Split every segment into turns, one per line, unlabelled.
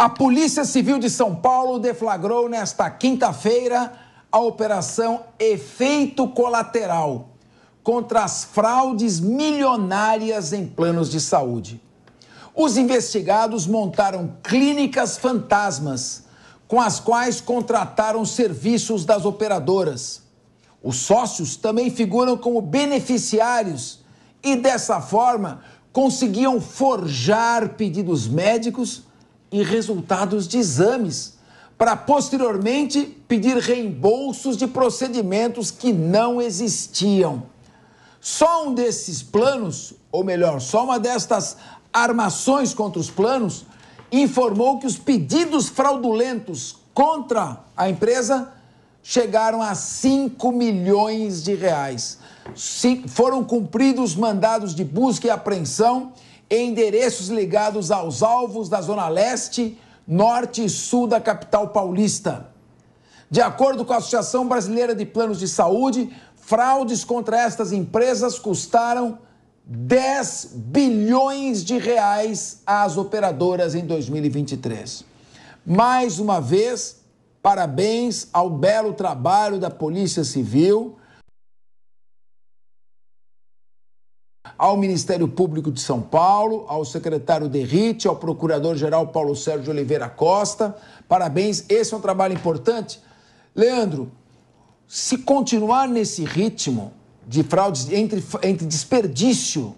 A Polícia Civil de São Paulo deflagrou nesta quinta-feira a operação Efeito Colateral contra as fraudes milionárias em planos de saúde. Os investigados montaram clínicas fantasmas com as quais contrataram serviços das operadoras. Os sócios também figuram como beneficiários e, dessa forma, conseguiam forjar pedidos médicos e resultados de exames, para posteriormente pedir reembolsos de procedimentos que não existiam. Só um desses planos, ou melhor, só uma destas armações contra os planos, informou que os pedidos fraudulentos contra a empresa chegaram a 5 milhões de reais. Foram cumpridos mandados de busca e apreensão endereços ligados aos alvos da Zona Leste, Norte e Sul da capital paulista. De acordo com a Associação Brasileira de Planos de Saúde, fraudes contra estas empresas custaram 10 bilhões de reais às operadoras em 2023. Mais uma vez, parabéns ao belo trabalho da Polícia Civil ao Ministério Público de São Paulo, ao secretário Derrite, ao procurador-geral Paulo Sérgio Oliveira Costa. Parabéns, esse é um trabalho importante. Leandro, se continuar nesse ritmo de fraudes, entre, entre desperdício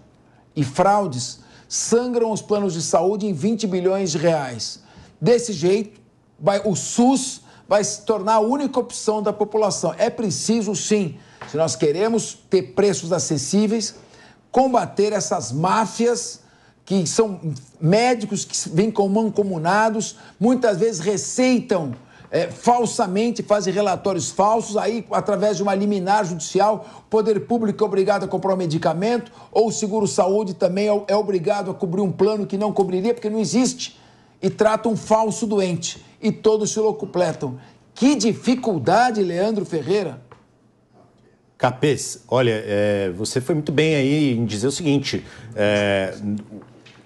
e fraudes, sangram os planos de saúde em 20 bilhões de reais. Desse jeito, vai, o SUS vai se tornar a única opção da população. É preciso, sim, se nós queremos ter preços acessíveis combater essas máfias que são médicos que vêm com mancomunados, muitas vezes receitam é, falsamente, fazem relatórios falsos, aí, através de uma liminar judicial, o poder público é obrigado a comprar um medicamento, ou o seguro-saúde também é, é obrigado a cobrir um plano que não cobriria, porque não existe, e trata um falso doente, e todos se locupletam. Que dificuldade, Leandro Ferreira!
Capês, olha, é, você foi muito bem aí em dizer o seguinte: é,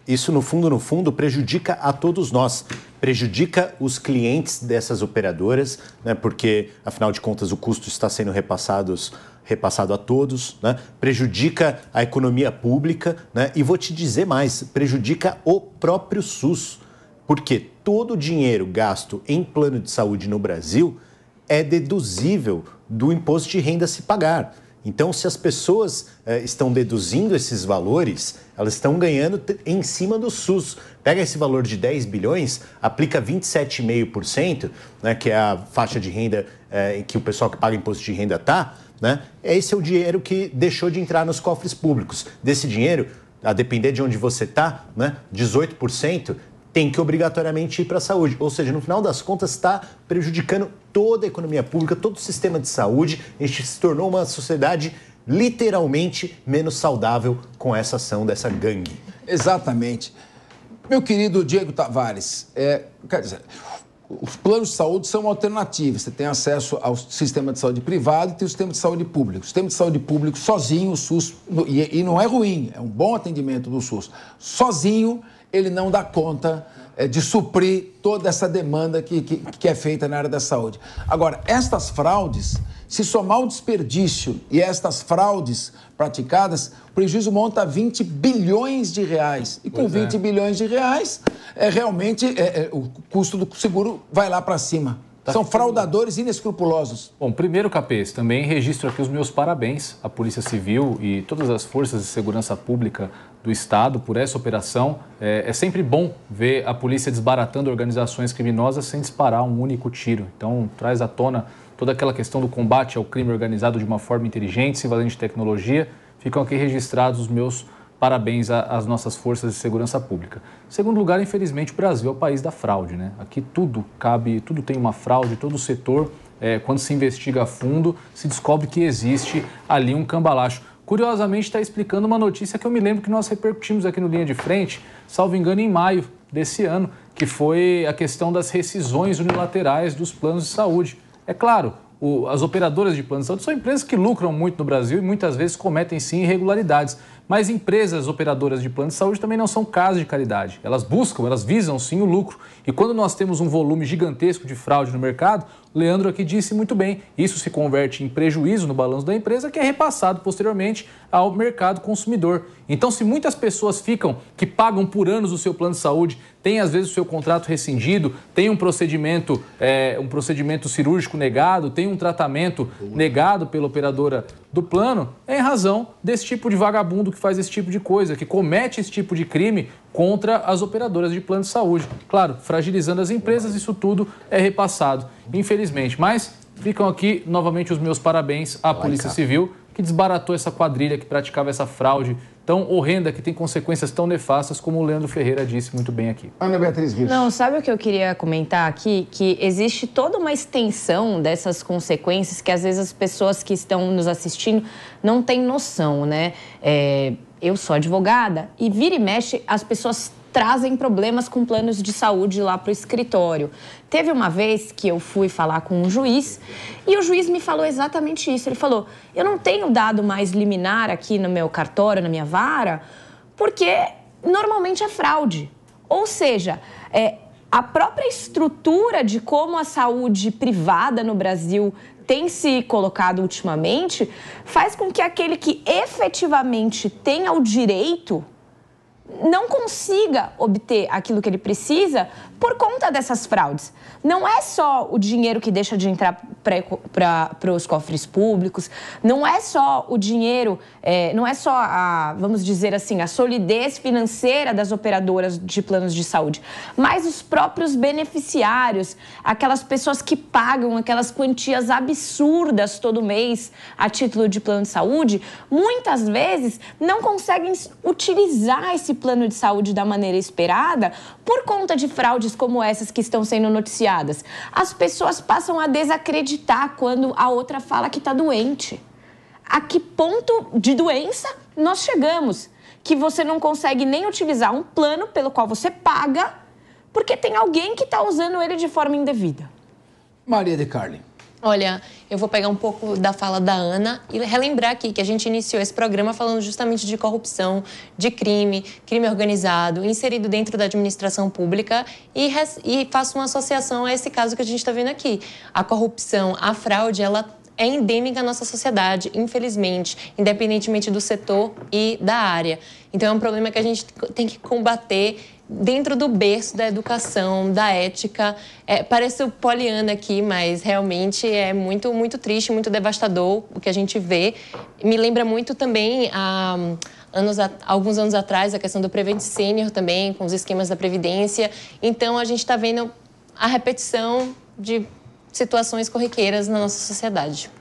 isso, no fundo, no fundo, prejudica a todos nós. Prejudica os clientes dessas operadoras, né, porque, afinal de contas, o custo está sendo repassados, repassado a todos, né, prejudica a economia pública né, e, vou te dizer mais, prejudica o próprio SUS, porque todo o dinheiro gasto em plano de saúde no Brasil é deduzível do imposto de renda se pagar. Então, se as pessoas eh, estão deduzindo esses valores, elas estão ganhando em cima do SUS. Pega esse valor de 10 bilhões, aplica 27,5%, né, que é a faixa de renda eh, que o pessoal que paga imposto de renda está, né? esse é o dinheiro que deixou de entrar nos cofres públicos. Desse dinheiro, a depender de onde você está, né, 18% tem que obrigatoriamente ir para a saúde. Ou seja, no final das contas, está prejudicando toda a economia pública, todo o sistema de saúde. A gente se tornou uma sociedade literalmente menos saudável com essa ação dessa gangue. Exatamente. Meu querido Diego Tavares, é,
quer dizer, os planos de saúde são alternativos. Você tem acesso ao sistema de saúde privado e tem o sistema de saúde público. O sistema de saúde público sozinho, o SUS, e, e não é ruim, é um bom atendimento do SUS. Sozinho, ele não dá conta é, de suprir toda essa demanda que, que, que, é feita na área da saúde. Agora, estas fraudes, se somar o desperdício e estas fraudes praticadas, o prejuízo monta a 20 bilhões de reais. E com pois 20 é. bilhões de reais, é, realmente é, é, o custo do seguro vai lá para cima. Tá São fraudadores inescrupulosos. Bom,
primeiro, Capês, também registro aqui os meus parabéns à Polícia Civil e todas as forças de segurança pública do Estado por essa operação. É, é sempre bom ver a polícia desbaratando organizações criminosas sem disparar um único tiro. Então, traz à tona toda aquela questão do combate ao crime organizado de uma forma inteligente, se valendo de tecnologia. Ficam aqui registrados os meus parabéns Parabéns às nossas forças de segurança pública. Segundo lugar, infelizmente, o Brasil é o país da fraude, né? Aqui tudo cabe, tudo tem uma fraude, todo o setor, é, quando se investiga a fundo, se descobre que existe ali um cambalacho. Curiosamente, está explicando uma notícia que eu me lembro que nós repercutimos aqui no Linha de Frente, salvo engano, em maio desse ano, que foi a questão das rescisões unilaterais dos planos de saúde. É claro, o, as operadoras de planos de saúde são empresas que lucram muito no Brasil e muitas vezes cometem sim irregularidades. Mas empresas operadoras de plano de saúde também não são casas de caridade. Elas buscam, elas visam sim o lucro. E quando nós temos um volume gigantesco de fraude no mercado, Leandro aqui disse muito bem, isso se converte em prejuízo no balanço da empresa que é repassado posteriormente ao mercado consumidor. Então, se muitas pessoas ficam que pagam por anos o seu plano de saúde, tem às vezes o seu contrato rescindido, tem um procedimento, é, um procedimento cirúrgico negado, tem um tratamento negado pela operadora do plano, é em razão desse tipo de vagabundo que que faz esse tipo de coisa, que comete esse tipo de crime contra as operadoras de plano de saúde. Claro, fragilizando as empresas, isso tudo é repassado, infelizmente. Mas Ficam aqui novamente os meus parabéns à Polícia Civil, que desbaratou essa quadrilha que praticava essa fraude tão horrenda, que tem consequências tão nefastas, como o Leandro Ferreira disse muito bem aqui.
Ana Beatriz Rios. Não, sabe o que eu queria comentar aqui? Que existe toda uma extensão dessas consequências que às vezes as pessoas que estão nos assistindo não têm noção, né? É, eu sou advogada e vira e mexe, as pessoas trazem problemas com planos de saúde lá para o escritório. Teve uma vez que eu fui falar com um juiz e o juiz me falou exatamente isso. Ele falou: Eu não tenho dado mais liminar aqui no meu cartório, na minha vara, porque normalmente é fraude. Ou seja, é, a própria estrutura de como a saúde privada no Brasil tem se colocado ultimamente faz com que aquele que efetivamente tenha o direito não consiga obter aquilo que ele precisa por conta dessas fraudes. Não é só o dinheiro que deixa de entrar para os cofres públicos, não é só o dinheiro, é, não é só a, vamos dizer assim, a solidez financeira das operadoras de planos de saúde, mas os próprios beneficiários, aquelas pessoas que pagam aquelas quantias absurdas todo mês a título de plano de saúde, muitas vezes não conseguem utilizar esse plano de saúde da maneira esperada por conta de fraudes fraudes como essas que estão sendo noticiadas. As pessoas passam a desacreditar quando a outra fala que está doente. A que ponto de doença nós chegamos? Que você não consegue nem utilizar um plano pelo qual você paga, porque tem alguém que está usando ele de forma indevida. Maria de Carlin. Olha, eu vou pegar um pouco da fala da Ana e relembrar aqui que a gente iniciou esse programa falando justamente de corrupção, de crime, crime organizado, inserido dentro da administração pública e, e faço uma associação a esse caso que a gente está vendo aqui. A corrupção, a fraude, ela é endêmica à nossa sociedade, infelizmente, independentemente do setor e da área. Então é um problema que a gente tem que combater dentro do berço da educação, da ética. É, parece poliana aqui, mas realmente é muito, muito triste, muito devastador o que a gente vê. Me lembra muito também ah, a. Anos alguns anos atrás, a questão do Prevent Senior também, com os esquemas da Previdência. Então, a gente está vendo a repetição de situações corriqueiras na nossa sociedade.